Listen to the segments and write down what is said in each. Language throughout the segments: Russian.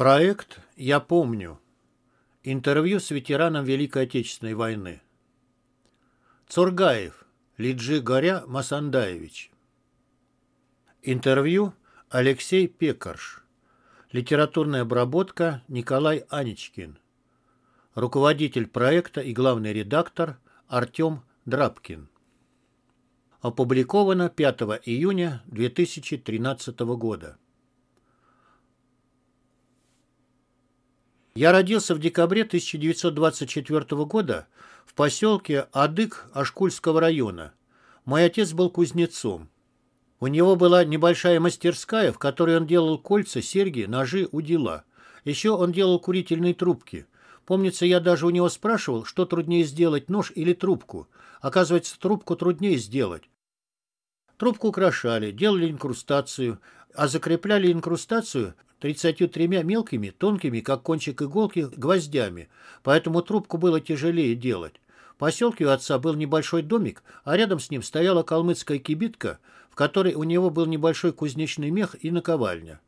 Проект «Я помню». Интервью с ветераном Великой Отечественной войны. Цургаев Лиджи Горя Масандаевич. Интервью Алексей Пекарш. Литературная обработка Николай Аничкин. Руководитель проекта и главный редактор Артем Драбкин. Опубликовано 5 июня 2013 года. Я родился в декабре 1924 года в поселке Адык Ашкульского района. Мой отец был кузнецом. У него была небольшая мастерская, в которой он делал кольца, серьги, ножи, удила. Еще он делал курительные трубки. Помнится, я даже у него спрашивал, что труднее сделать, нож или трубку. Оказывается, трубку труднее сделать. Трубку украшали, делали инкрустацию, а закрепляли инкрустацию Тридцатью тремя мелкими, тонкими, как кончик иголки, гвоздями, поэтому трубку было тяжелее делать. В поселке у отца был небольшой домик, а рядом с ним стояла калмыцкая кибитка, в которой у него был небольшой кузнечный мех и наковальня.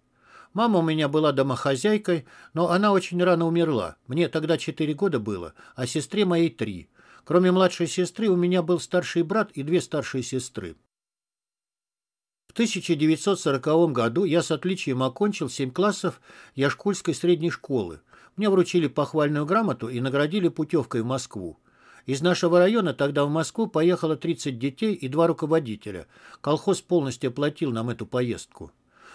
Мама у меня была домохозяйкой, но она очень рано умерла. Мне тогда четыре года было, а сестре моей три. Кроме младшей сестры у меня был старший брат и две старшие сестры. В 1940 году я с отличием окончил 7 классов Яшкульской средней школы. Мне вручили похвальную грамоту и наградили путевкой в Москву. Из нашего района тогда в Москву поехало 30 детей и два руководителя. Колхоз полностью оплатил нам эту поездку.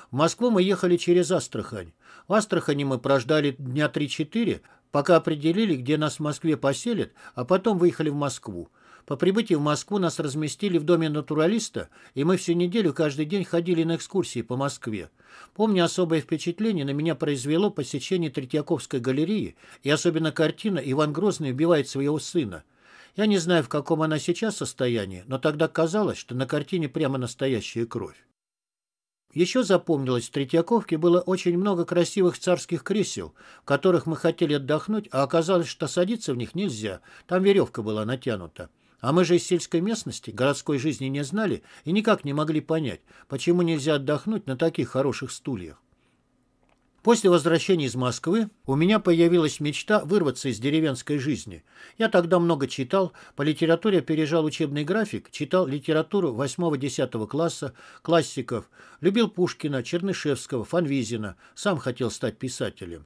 В Москву мы ехали через Астрахань. В Астрахани мы прождали дня 3-4, пока определили, где нас в Москве поселят, а потом выехали в Москву. По прибытии в Москву нас разместили в доме натуралиста, и мы всю неделю каждый день ходили на экскурсии по Москве. Помню, особое впечатление на меня произвело посещение Третьяковской галереи, и особенно картина «Иван Грозный убивает своего сына». Я не знаю, в каком она сейчас состоянии, но тогда казалось, что на картине прямо настоящая кровь. Еще запомнилось, в Третьяковке было очень много красивых царских кресел, в которых мы хотели отдохнуть, а оказалось, что садиться в них нельзя, там веревка была натянута. А мы же из сельской местности, городской жизни не знали и никак не могли понять, почему нельзя отдохнуть на таких хороших стульях. После возвращения из Москвы у меня появилась мечта вырваться из деревенской жизни. Я тогда много читал, по литературе опережал учебный график, читал литературу 8-10 класса, классиков, любил Пушкина, Чернышевского, Фанвизина, сам хотел стать писателем.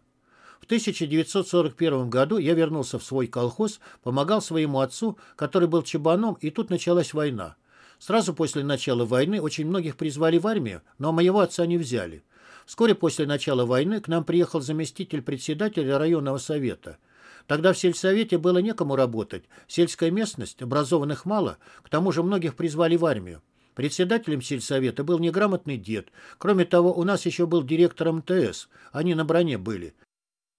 В 1941 году я вернулся в свой колхоз, помогал своему отцу, который был чебаном, и тут началась война. Сразу после начала войны очень многих призвали в армию, но моего отца не взяли. Вскоре после начала войны к нам приехал заместитель председателя районного совета. Тогда в сельсовете было некому работать, сельская местность, образованных мало, к тому же многих призвали в армию. Председателем сельсовета был неграмотный дед. Кроме того, у нас еще был директор МТС, они на броне были.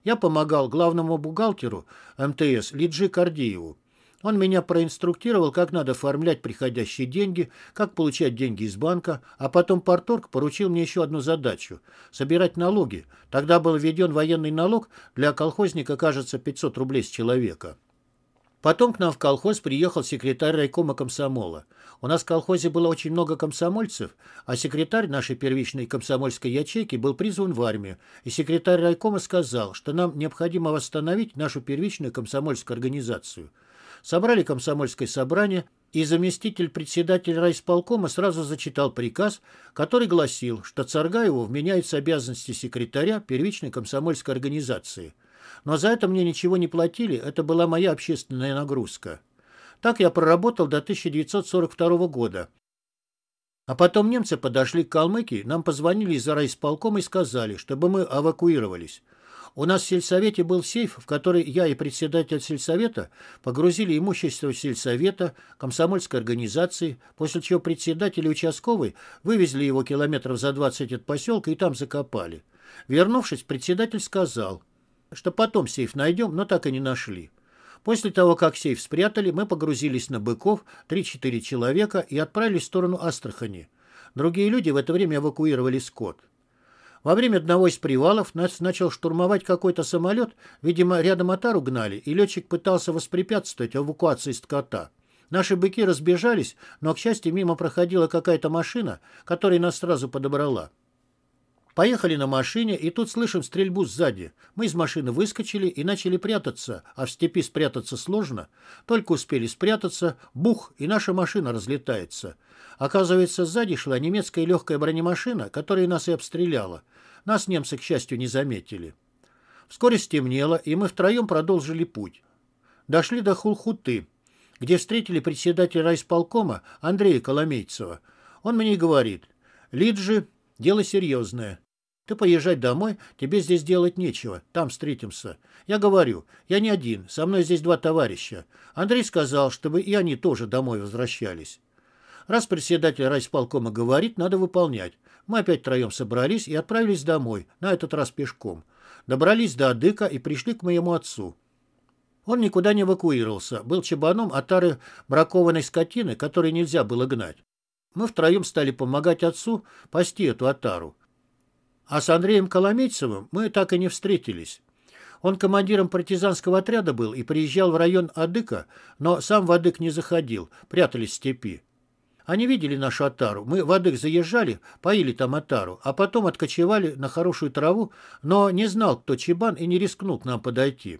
Я помогал главному бухгалтеру МТС Лиджи Кардиеву. Он меня проинструктировал, как надо оформлять приходящие деньги, как получать деньги из банка, а потом Порторг поручил мне еще одну задачу – собирать налоги. Тогда был введен военный налог, для колхозника, кажется, 500 рублей с человека. Потом к нам в колхоз приехал секретарь райкома комсомола. У нас в колхозе было очень много комсомольцев, а секретарь нашей первичной комсомольской ячейки был призван в армию, и секретарь райкома сказал, что нам необходимо восстановить нашу первичную комсомольскую организацию. Собрали комсомольское собрание, и заместитель председателя райисполкома сразу зачитал приказ, который гласил, что Царгаеву вменяются обязанности секретаря первичной комсомольской организации – но за это мне ничего не платили, это была моя общественная нагрузка. Так я проработал до 1942 года. А потом немцы подошли к Калмыкии, нам позвонили из райисполкома и сказали, чтобы мы эвакуировались. У нас в сельсовете был сейф, в который я и председатель сельсовета погрузили имущество сельсовета, комсомольской организации, после чего председатель и участковый вывезли его километров за 20 от поселка и там закопали. Вернувшись, председатель сказал – что потом сейф найдем, но так и не нашли. После того, как сейф спрятали, мы погрузились на быков, 3-4 человека, и отправились в сторону Астрахани. Другие люди в это время эвакуировали скот. Во время одного из привалов нас начал штурмовать какой-то самолет, видимо, рядом отару гнали, и летчик пытался воспрепятствовать эвакуации скота. Наши быки разбежались, но, к счастью, мимо проходила какая-то машина, которая нас сразу подобрала. Поехали на машине, и тут слышим стрельбу сзади. Мы из машины выскочили и начали прятаться, а в степи спрятаться сложно. Только успели спрятаться, бух, и наша машина разлетается. Оказывается, сзади шла немецкая легкая бронемашина, которая нас и обстреляла. Нас немцы, к счастью, не заметили. Вскоре стемнело, и мы втроем продолжили путь. Дошли до Хулхуты, где встретили председателя райсполкома Андрея Коломейцева. Он мне говорит, «Лиджи, дело серьезное. Ты поезжай домой, тебе здесь делать нечего, там встретимся. Я говорю, я не один, со мной здесь два товарища. Андрей сказал, чтобы и они тоже домой возвращались. Раз председатель райсполкома говорит, надо выполнять. Мы опять троем собрались и отправились домой, на этот раз пешком. Добрались до Адыка и пришли к моему отцу. Он никуда не эвакуировался, был чебаном отары бракованной скотины, которой нельзя было гнать. Мы втроем стали помогать отцу пасти эту отару. А с Андреем Коломейцевым мы так и не встретились. Он командиром партизанского отряда был и приезжал в район Адыка, но сам в Адык не заходил, прятались в степи. Они видели нашу отару. Мы в Адык заезжали, поили там отару, а потом откочевали на хорошую траву, но не знал, кто чебан и не рискнул к нам подойти.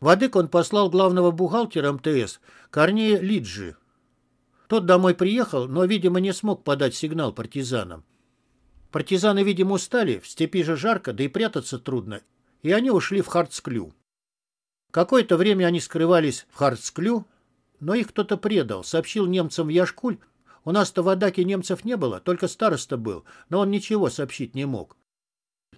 В Адык он послал главного бухгалтера МТС Корнея Лиджи. Тот домой приехал, но, видимо, не смог подать сигнал партизанам. Партизаны, видимо, устали, в степи же жарко, да и прятаться трудно, и они ушли в Харцклю. Какое-то время они скрывались в Харцклю, но их кто-то предал, сообщил немцам в Яшкуль. У нас-то в Адаке немцев не было, только староста был, но он ничего сообщить не мог.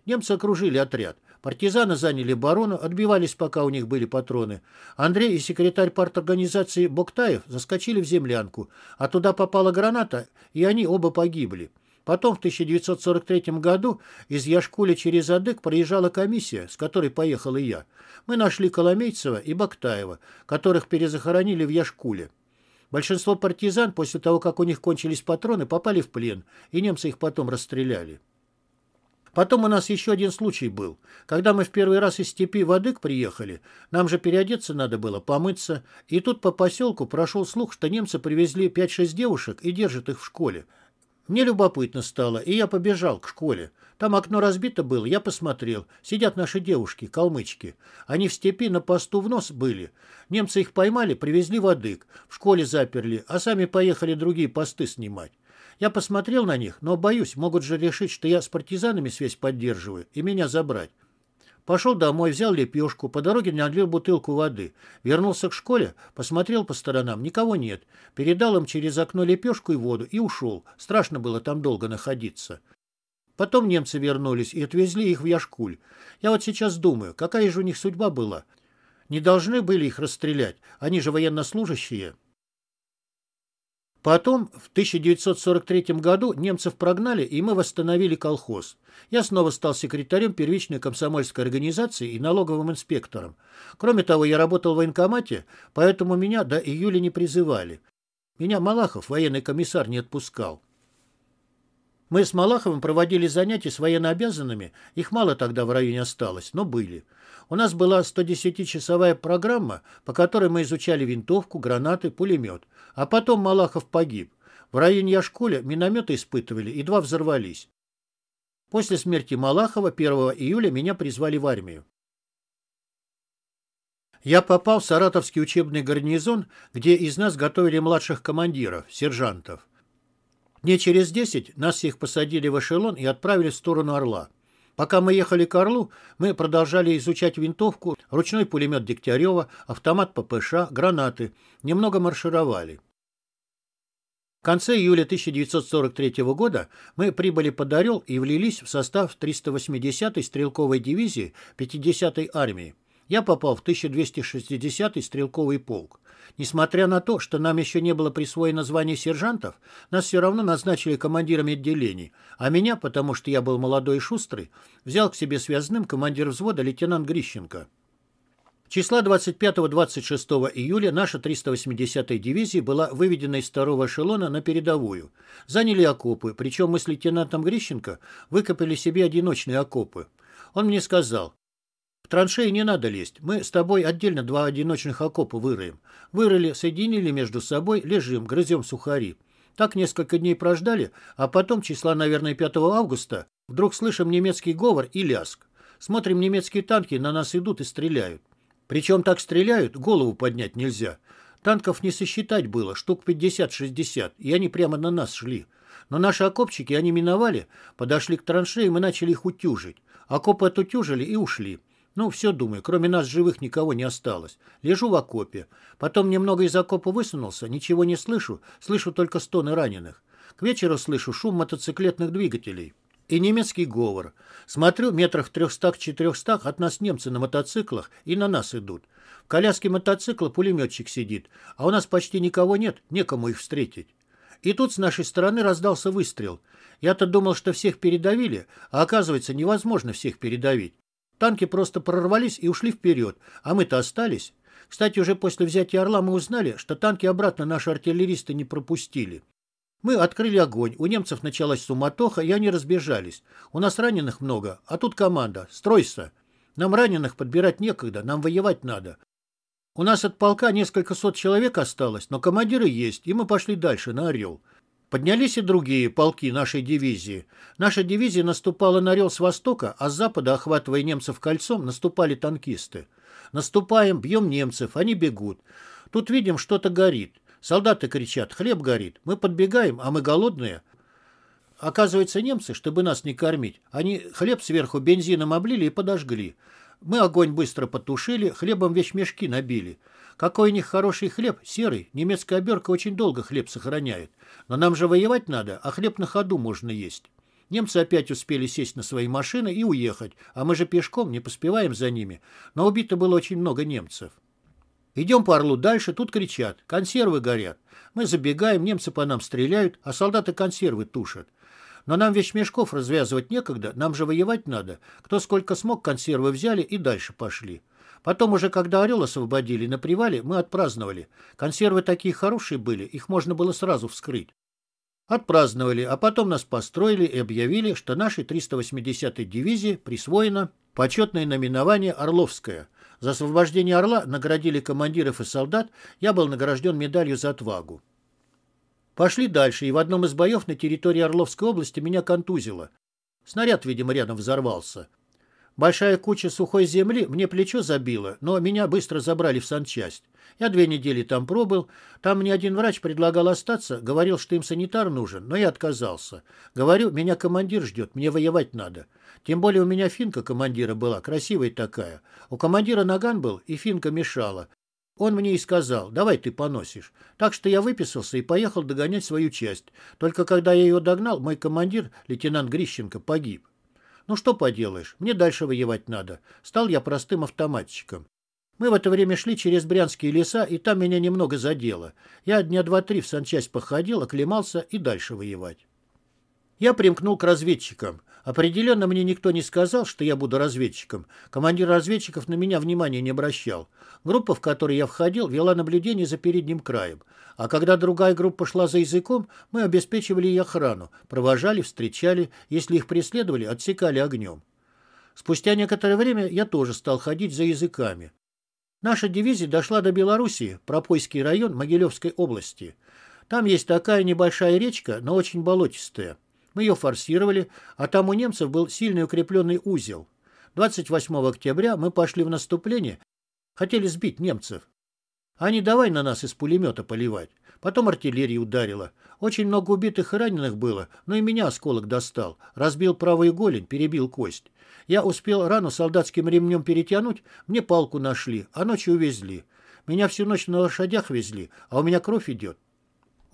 Немцы окружили отряд. Партизаны заняли барону, отбивались, пока у них были патроны. Андрей и секретарь парторганизации Боктаев заскочили в землянку, а туда попала граната, и они оба погибли. Потом в 1943 году из Яшкуля через Адык проезжала комиссия, с которой поехал и я. Мы нашли Коломейцева и Бактаева, которых перезахоронили в Яшкуле. Большинство партизан после того, как у них кончились патроны, попали в плен, и немцы их потом расстреляли. Потом у нас еще один случай был. Когда мы в первый раз из степи в Адык приехали, нам же переодеться надо было, помыться. И тут по поселку прошел слух, что немцы привезли 5-6 девушек и держат их в школе. Мне любопытно стало, и я побежал к школе. Там окно разбито было, я посмотрел. Сидят наши девушки, калмычки. Они в степи на посту в нос были. Немцы их поймали, привезли в Адык. В школе заперли, а сами поехали другие посты снимать. Я посмотрел на них, но боюсь, могут же решить, что я с партизанами связь поддерживаю и меня забрать. Пошел домой, взял лепешку, по дороге налил бутылку воды. Вернулся к школе, посмотрел по сторонам, никого нет. Передал им через окно лепешку и воду и ушел. Страшно было там долго находиться. Потом немцы вернулись и отвезли их в Яшкуль. Я вот сейчас думаю, какая же у них судьба была. Не должны были их расстрелять, они же военнослужащие. Потом, в 1943 году, немцев прогнали, и мы восстановили колхоз. Я снова стал секретарем первичной комсомольской организации и налоговым инспектором. Кроме того, я работал в военкомате, поэтому меня до июля не призывали. Меня Малахов, военный комиссар, не отпускал. Мы с Малаховым проводили занятия с военнообязанными, их мало тогда в районе осталось, но были. У нас была 110-часовая программа, по которой мы изучали винтовку, гранаты, пулемет. А потом Малахов погиб. В районе Яшколя минометы испытывали и два взорвались. После смерти Малахова 1 июля меня призвали в армию. Я попал в Саратовский учебный гарнизон, где из нас готовили младших командиров, сержантов. Дней через десять нас всех посадили в эшелон и отправили в сторону Орла. Пока мы ехали к Орлу, мы продолжали изучать винтовку, ручной пулемет Дегтярева, автомат ППШ, гранаты. Немного маршировали. В конце июля 1943 года мы прибыли под Орел и влились в состав 380-й стрелковой дивизии 50-й армии. Я попал в 1260-й стрелковый полк. Несмотря на то, что нам еще не было присвоено звание сержантов, нас все равно назначили командирами отделений, а меня, потому что я был молодой и шустрый, взял к себе связным командир взвода лейтенант Грищенко. Числа 25-26 июля наша 380-я дивизия была выведена из второго эшелона на передовую. Заняли окопы, причем мы с лейтенантом Грищенко выкопали себе одиночные окопы. Он мне сказал, в траншеи не надо лезть. Мы с тобой отдельно два одиночных окопа выроем. Вырыли, соединили между собой, лежим, грызем сухари. Так несколько дней прождали, а потом, числа, наверное, 5 августа, вдруг слышим немецкий говор и ляск. Смотрим, немецкие танки на нас идут и стреляют. Причем так стреляют, голову поднять нельзя. Танков не сосчитать было, штук 50-60, и они прямо на нас шли. Но наши окопчики они миновали, подошли к траншеям и начали их утюжить. Окопы отутюжили и ушли. Ну, все думаю, кроме нас живых никого не осталось. Лежу в окопе. Потом немного из окопа высунулся, ничего не слышу, слышу только стоны раненых. К вечеру слышу шум мотоциклетных двигателей и немецкий говор. Смотрю, метрах трехстах-четырехстах от нас немцы на мотоциклах и на нас идут. В коляске мотоцикла пулеметчик сидит, а у нас почти никого нет, некому их встретить. И тут с нашей стороны раздался выстрел. Я-то думал, что всех передавили, а оказывается, невозможно всех передавить. Танки просто прорвались и ушли вперед, а мы-то остались. Кстати, уже после взятия Орла мы узнали, что танки обратно наши артиллеристы не пропустили. Мы открыли огонь, у немцев началась суматоха, и они разбежались. У нас раненых много, а тут команда. Стройся. Нам раненых подбирать некогда, нам воевать надо. У нас от полка несколько сот человек осталось, но командиры есть, и мы пошли дальше, на Орел. Поднялись и другие полки нашей дивизии. Наша дивизия наступала на Рел с востока, а с запада, охватывая немцев кольцом, наступали танкисты. Наступаем, бьем немцев, они бегут. Тут видим, что-то горит. Солдаты кричат, хлеб горит. Мы подбегаем, а мы голодные. Оказывается, немцы, чтобы нас не кормить, они хлеб сверху бензином облили и подожгли. Мы огонь быстро потушили, хлебом вещмешки набили. Какой у них хороший хлеб, серый, немецкая оберка очень долго хлеб сохраняет. Но нам же воевать надо, а хлеб на ходу можно есть. Немцы опять успели сесть на свои машины и уехать, а мы же пешком не поспеваем за ними. Но убито было очень много немцев. Идем по Орлу дальше, тут кричат, консервы горят. Мы забегаем, немцы по нам стреляют, а солдаты консервы тушат. Но нам вещь мешков развязывать некогда, нам же воевать надо. Кто сколько смог, консервы взяли и дальше пошли. Потом уже, когда «Орел» освободили на привале, мы отпраздновали. Консервы такие хорошие были, их можно было сразу вскрыть. Отпраздновали, а потом нас построили и объявили, что нашей 380-й дивизии присвоено почетное наименование «Орловское». За освобождение «Орла» наградили командиров и солдат, я был награжден медалью за отвагу. Пошли дальше, и в одном из боев на территории Орловской области меня контузило. Снаряд, видимо, рядом взорвался. Большая куча сухой земли мне плечо забила, но меня быстро забрали в санчасть. Я две недели там пробыл. Там мне один врач предлагал остаться, говорил, что им санитар нужен, но я отказался. Говорю, меня командир ждет, мне воевать надо. Тем более у меня финка командира была, красивая такая. У командира наган был, и финка мешала. Он мне и сказал, давай ты поносишь. Так что я выписался и поехал догонять свою часть. Только когда я ее догнал, мой командир, лейтенант Грищенко, погиб. Ну что поделаешь, мне дальше воевать надо. Стал я простым автоматчиком. Мы в это время шли через Брянские леса, и там меня немного задело. Я дня два-три в санчасть походил, оклемался и дальше воевать. Я примкнул к разведчикам. Определенно мне никто не сказал, что я буду разведчиком. Командир разведчиков на меня внимания не обращал. Группа, в которой я входил, вела наблюдение за передним краем. А когда другая группа шла за языком, мы обеспечивали ей охрану, провожали, встречали, если их преследовали, отсекали огнем. Спустя некоторое время я тоже стал ходить за языками. Наша дивизия дошла до Белоруссии, Пропойский район Могилевской области. Там есть такая небольшая речка, но очень болотистая. Мы ее форсировали, а там у немцев был сильный укрепленный узел. 28 октября мы пошли в наступление, хотели сбить немцев. Они давай на нас из пулемета поливать. Потом артиллерия ударила. Очень много убитых и раненых было, но и меня осколок достал. Разбил правую голень, перебил кость. Я успел рану солдатским ремнем перетянуть, мне палку нашли, а ночью увезли. Меня всю ночь на лошадях везли, а у меня кровь идет.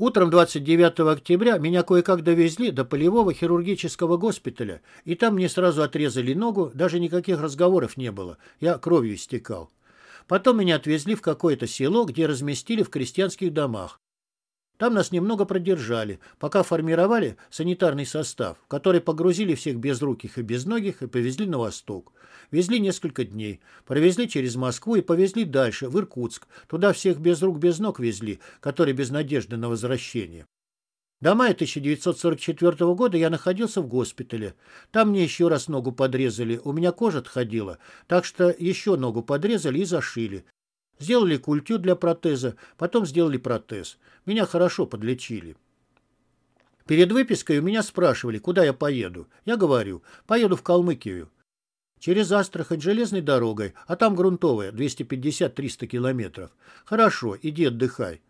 Утром 29 октября меня кое-как довезли до полевого хирургического госпиталя, и там мне сразу отрезали ногу, даже никаких разговоров не было, я кровью истекал. Потом меня отвезли в какое-то село, где разместили в крестьянских домах. Там нас немного продержали, пока формировали санитарный состав, который погрузили всех безруких и безногих и повезли на восток. Везли несколько дней, провезли через Москву и повезли дальше, в Иркутск. Туда всех без рук, без ног везли, которые без надежды на возвращение. До мая 1944 года я находился в госпитале. Там мне еще раз ногу подрезали, у меня кожа отходила, так что еще ногу подрезали и зашили. Сделали культю для протеза, потом сделали протез. Меня хорошо подлечили. Перед выпиской у меня спрашивали, куда я поеду. Я говорю, поеду в Калмыкию. Через Астрахань железной дорогой, а там грунтовая, 250-300 километров. Хорошо, иди отдыхай.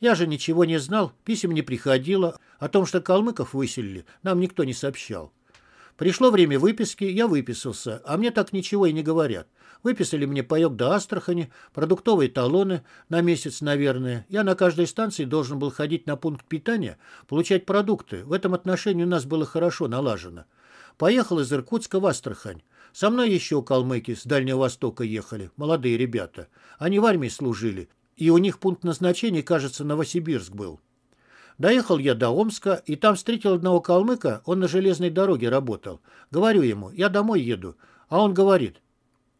Я же ничего не знал, писем не приходило. О том, что калмыков выселили, нам никто не сообщал. Пришло время выписки, я выписался, а мне так ничего и не говорят. Выписали мне паёк до Астрахани, продуктовые талоны на месяц, наверное. Я на каждой станции должен был ходить на пункт питания, получать продукты. В этом отношении у нас было хорошо налажено. Поехал из Иркутска в Астрахань. Со мной еще калмыки с Дальнего Востока ехали, молодые ребята. Они в армии служили, и у них пункт назначения, кажется, Новосибирск был. Доехал я до Омска, и там встретил одного калмыка, он на железной дороге работал. Говорю ему, я домой еду. А он говорит,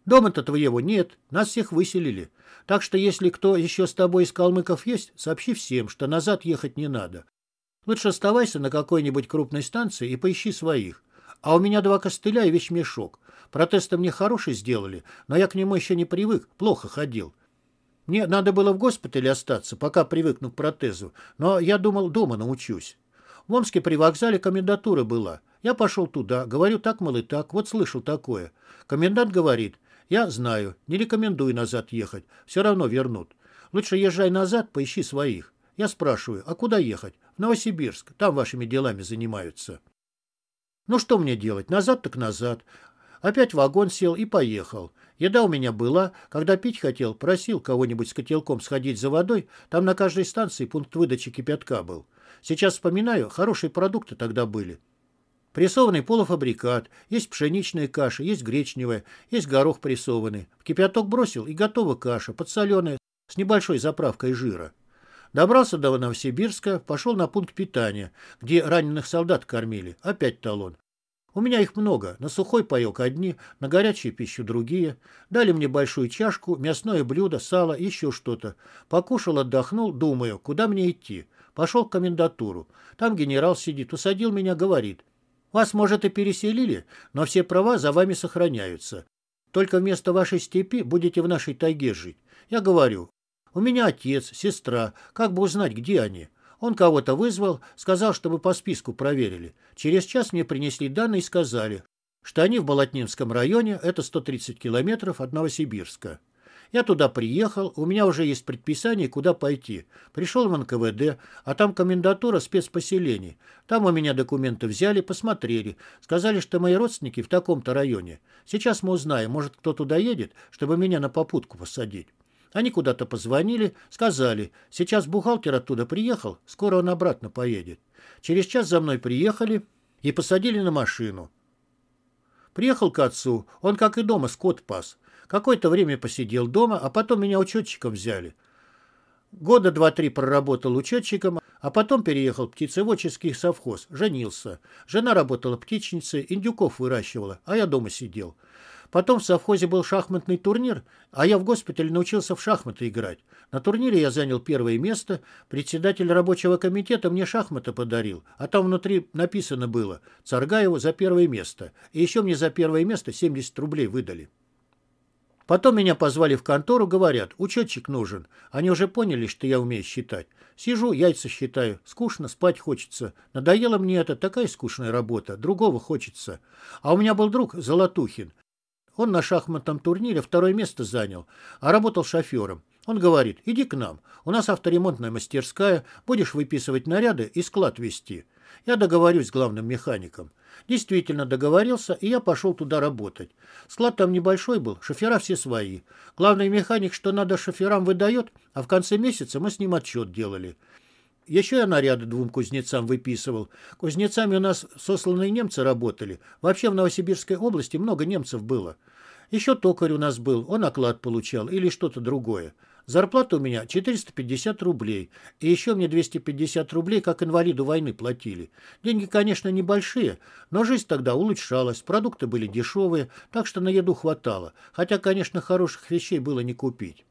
дома-то твоего нет, нас всех выселили. Так что если кто еще с тобой из калмыков есть, сообщи всем, что назад ехать не надо. Лучше оставайся на какой-нибудь крупной станции и поищи своих. А у меня два костыля и вещмешок. Протесты мне хороший сделали, но я к нему еще не привык, плохо ходил. Мне надо было в госпитале остаться, пока привыкну к протезу, но я думал, дома научусь. В Омске при вокзале комендатура была. Я пошел туда, говорю так, мол, и так, вот слышал такое. Комендант говорит, я знаю, не рекомендую назад ехать, все равно вернут. Лучше езжай назад, поищи своих. Я спрашиваю, а куда ехать? В Новосибирск, там вашими делами занимаются. Ну что мне делать, назад так назад. Опять вагон сел и поехал. Еда у меня была. Когда пить хотел, просил кого-нибудь с котелком сходить за водой. Там на каждой станции пункт выдачи кипятка был. Сейчас вспоминаю, хорошие продукты тогда были. Прессованный полуфабрикат, есть пшеничная каша, есть гречневая, есть горох прессованный. В кипяток бросил, и готова каша, подсоленая, с небольшой заправкой жира. Добрался до Новосибирска, пошел на пункт питания, где раненых солдат кормили. Опять талон. У меня их много. На сухой паёк одни, на горячую пищу другие. Дали мне большую чашку, мясное блюдо, сало, еще что-то. Покушал, отдохнул, думаю, куда мне идти. Пошел в комендатуру. Там генерал сидит, усадил меня, говорит. Вас, может, и переселили, но все права за вами сохраняются. Только вместо вашей степи будете в нашей тайге жить. Я говорю, у меня отец, сестра, как бы узнать, где они? Он кого-то вызвал, сказал, чтобы по списку проверили. Через час мне принесли данные и сказали, что они в Болотнинском районе, это 130 километров от Новосибирска. Я туда приехал, у меня уже есть предписание, куда пойти. Пришел в НКВД, а там комендатура спецпоселений. Там у меня документы взяли, посмотрели. Сказали, что мои родственники в таком-то районе. Сейчас мы узнаем, может, кто туда едет, чтобы меня на попутку посадить. Они куда-то позвонили, сказали, сейчас бухгалтер оттуда приехал, скоро он обратно поедет. Через час за мной приехали и посадили на машину. Приехал к отцу, он, как и дома, скот пас. Какое-то время посидел дома, а потом меня учетчиком взяли. Года два-три проработал учетчиком, а потом переехал птицеводческий совхоз, женился. Жена работала птичницей, индюков выращивала, а я дома сидел. Потом в совхозе был шахматный турнир, а я в госпитале научился в шахматы играть. На турнире я занял первое место. Председатель рабочего комитета мне шахматы подарил, а там внутри написано было «Царгаеву за первое место». И еще мне за первое место 70 рублей выдали. Потом меня позвали в контору, говорят, учетчик нужен. Они уже поняли, что я умею считать. Сижу, яйца считаю. Скучно, спать хочется. Надоела мне это, такая скучная работа. Другого хочется. А у меня был друг Золотухин. Он на шахматном турнире второе место занял, а работал шофером. Он говорит, иди к нам, у нас авторемонтная мастерская, будешь выписывать наряды и склад вести. Я договорюсь с главным механиком. Действительно договорился, и я пошел туда работать. Склад там небольшой был, шофера все свои. Главный механик, что надо шоферам, выдает, а в конце месяца мы с ним отчет делали. Еще я наряды двум кузнецам выписывал. Кузнецами у нас сосланные немцы работали. Вообще в Новосибирской области много немцев было. Еще токарь у нас был, он оклад получал или что-то другое. Зарплата у меня 450 рублей. И еще мне 250 рублей, как инвалиду войны, платили. Деньги, конечно, небольшие, но жизнь тогда улучшалась, продукты были дешевые, так что на еду хватало. Хотя, конечно, хороших вещей было не купить.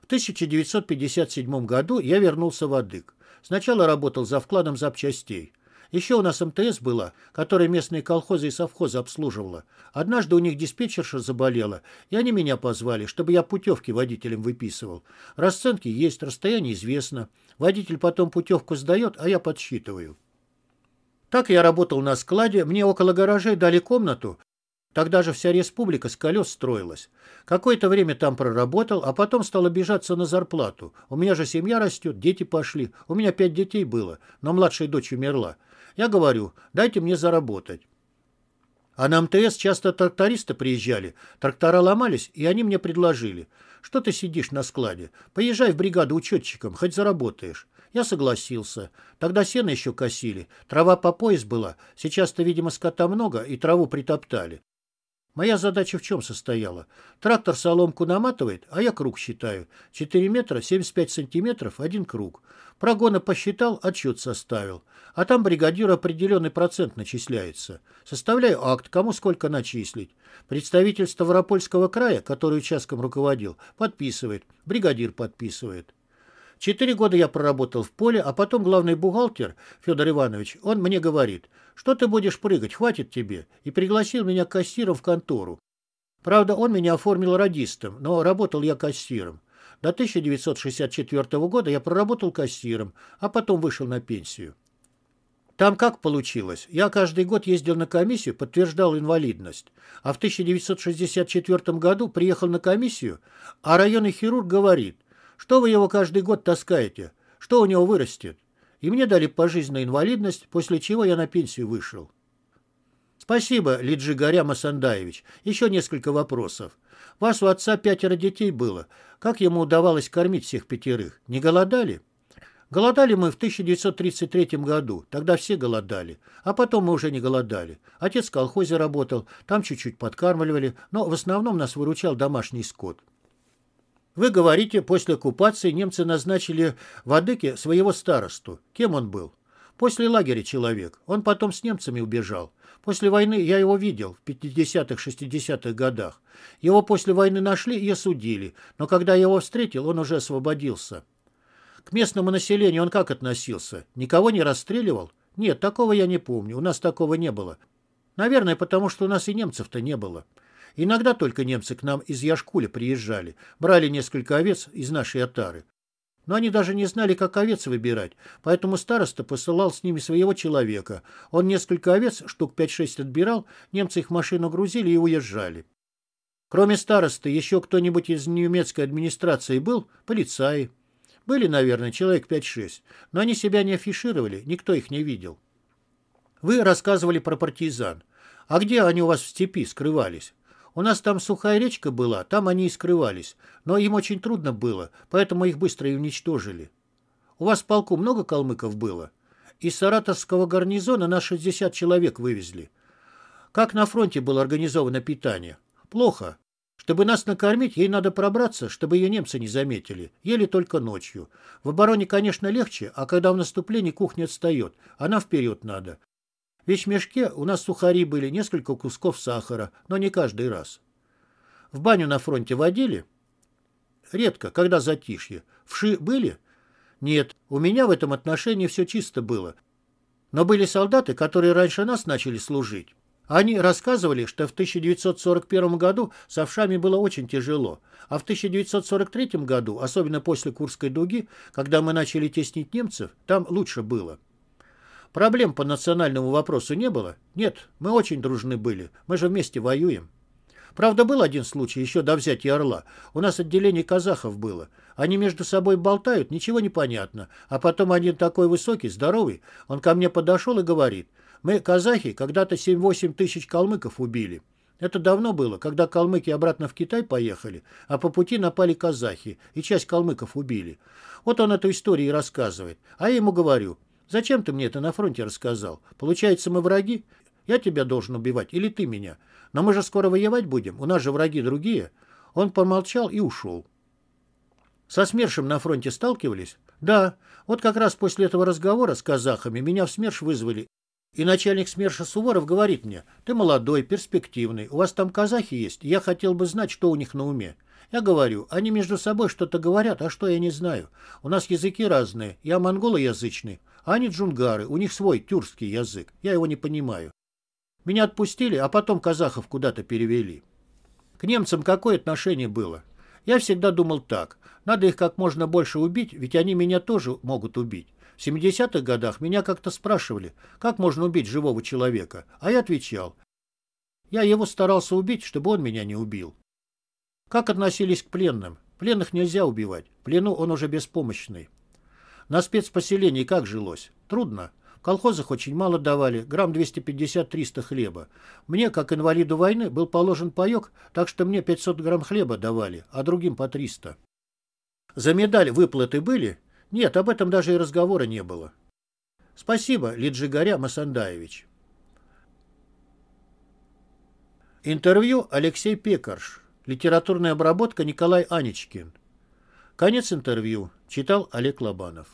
В 1957 году я вернулся в Адык. Сначала работал за вкладом запчастей. Еще у нас МТС было, которое местные колхозы и совхозы обслуживало. Однажды у них диспетчерша заболела, и они меня позвали, чтобы я путевки водителям выписывал. Расценки есть, расстояние известно. Водитель потом путевку сдает, а я подсчитываю. Так я работал на складе, мне около гаражей дали комнату, Тогда же вся республика с колес строилась. Какое-то время там проработал, а потом стал обижаться на зарплату. У меня же семья растет, дети пошли. У меня пять детей было, но младшая дочь умерла. Я говорю, дайте мне заработать. А на МТС часто трактористы приезжали, трактора ломались, и они мне предложили. Что ты сидишь на складе? Поезжай в бригаду учетчиком, хоть заработаешь. Я согласился. Тогда сено еще косили, трава по пояс была, сейчас-то, видимо, скота много, и траву притоптали. Моя задача в чем состояла? Трактор соломку наматывает, а я круг считаю. 4 метра 75 сантиметров, один круг. Прогона посчитал, отчет составил. А там бригадир определенный процент начисляется. Составляю акт, кому сколько начислить. Представитель Ставропольского края, который участком руководил, подписывает. Бригадир подписывает. Четыре года я проработал в поле, а потом главный бухгалтер, Федор Иванович, он мне говорит, что ты будешь прыгать, хватит тебе, и пригласил меня кассиром в контору. Правда, он меня оформил радистом, но работал я кассиром. До 1964 года я проработал кассиром, а потом вышел на пенсию. Там как получилось? Я каждый год ездил на комиссию, подтверждал инвалидность. А в 1964 году приехал на комиссию, а районный хирург говорит, что вы его каждый год таскаете? Что у него вырастет? И мне дали пожизненную инвалидность, после чего я на пенсию вышел. Спасибо, Лиджи Горя Масандаевич. Еще несколько вопросов. Вас у отца пятеро детей было. Как ему удавалось кормить всех пятерых? Не голодали? Голодали мы в 1933 году. Тогда все голодали. А потом мы уже не голодали. Отец в колхозе работал. Там чуть-чуть подкармливали. Но в основном нас выручал домашний скот. Вы говорите, после оккупации немцы назначили в Адыке своего старосту. Кем он был? После лагеря человек. Он потом с немцами убежал. После войны я его видел в 50-х, 60-х годах. Его после войны нашли и осудили. Но когда я его встретил, он уже освободился. К местному населению он как относился? Никого не расстреливал? Нет, такого я не помню. У нас такого не было. Наверное, потому что у нас и немцев-то не было. Иногда только немцы к нам из Яшкуля приезжали, брали несколько овец из нашей отары. Но они даже не знали, как овец выбирать, поэтому староста посылал с ними своего человека. Он несколько овец, штук 5-6 отбирал, немцы их машину грузили и уезжали. Кроме старосты, еще кто-нибудь из немецкой администрации был? Полицаи. Были, наверное, человек 5-6, но они себя не афишировали, никто их не видел. Вы рассказывали про партизан. А где они у вас в степи скрывались? У нас там сухая речка была, там они и скрывались. Но им очень трудно было, поэтому их быстро и уничтожили. У вас в полку много калмыков было? Из саратовского гарнизона на 60 человек вывезли. Как на фронте было организовано питание? Плохо. Чтобы нас накормить, ей надо пробраться, чтобы ее немцы не заметили. ели только ночью. В обороне, конечно, легче, а когда в наступлении кухня отстает, она вперед надо. В мешке. у нас сухари были, несколько кусков сахара, но не каждый раз. В баню на фронте водили? Редко, когда затишье. Вши были? Нет, у меня в этом отношении все чисто было. Но были солдаты, которые раньше нас начали служить. Они рассказывали, что в 1941 году с овшами было очень тяжело, а в 1943 году, особенно после Курской дуги, когда мы начали теснить немцев, там лучше было. Проблем по национальному вопросу не было? Нет, мы очень дружны были. Мы же вместе воюем. Правда, был один случай еще до взятия Орла. У нас отделение казахов было. Они между собой болтают, ничего не понятно. А потом один такой высокий, здоровый, он ко мне подошел и говорит, «Мы, казахи, когда-то 7-8 тысяч калмыков убили». Это давно было, когда калмыки обратно в Китай поехали, а по пути напали казахи, и часть калмыков убили. Вот он эту историю и рассказывает. А я ему говорю, Зачем ты мне это на фронте рассказал? Получается, мы враги? Я тебя должен убивать или ты меня? Но мы же скоро воевать будем, у нас же враги другие». Он помолчал и ушел. «Со СМЕРШем на фронте сталкивались?» «Да. Вот как раз после этого разговора с казахами меня в СМЕРШ вызвали. И начальник СМЕРШа Суворов говорит мне, «Ты молодой, перспективный, у вас там казахи есть, я хотел бы знать, что у них на уме». Я говорю, они между собой что-то говорят, а что я не знаю. У нас языки разные, я монголоязычный, а они джунгары, у них свой тюркский язык, я его не понимаю. Меня отпустили, а потом казахов куда-то перевели. К немцам какое отношение было? Я всегда думал так. Надо их как можно больше убить, ведь они меня тоже могут убить. В 70-х годах меня как-то спрашивали, как можно убить живого человека, а я отвечал. Я его старался убить, чтобы он меня не убил. Как относились к пленным? Пленных нельзя убивать, в плену он уже беспомощный. На спецпоселении как жилось? Трудно. В колхозах очень мало давали, грамм 250-300 хлеба. Мне, как инвалиду войны, был положен паёк, так что мне 500 грамм хлеба давали, а другим по 300. За медаль выплаты были? Нет, об этом даже и разговора не было. Спасибо, Лиджигаря Масандаевич. Интервью Алексей Пекарш. Литературная обработка Николай Анечкин. Конец интервью. Читал Олег Лобанов.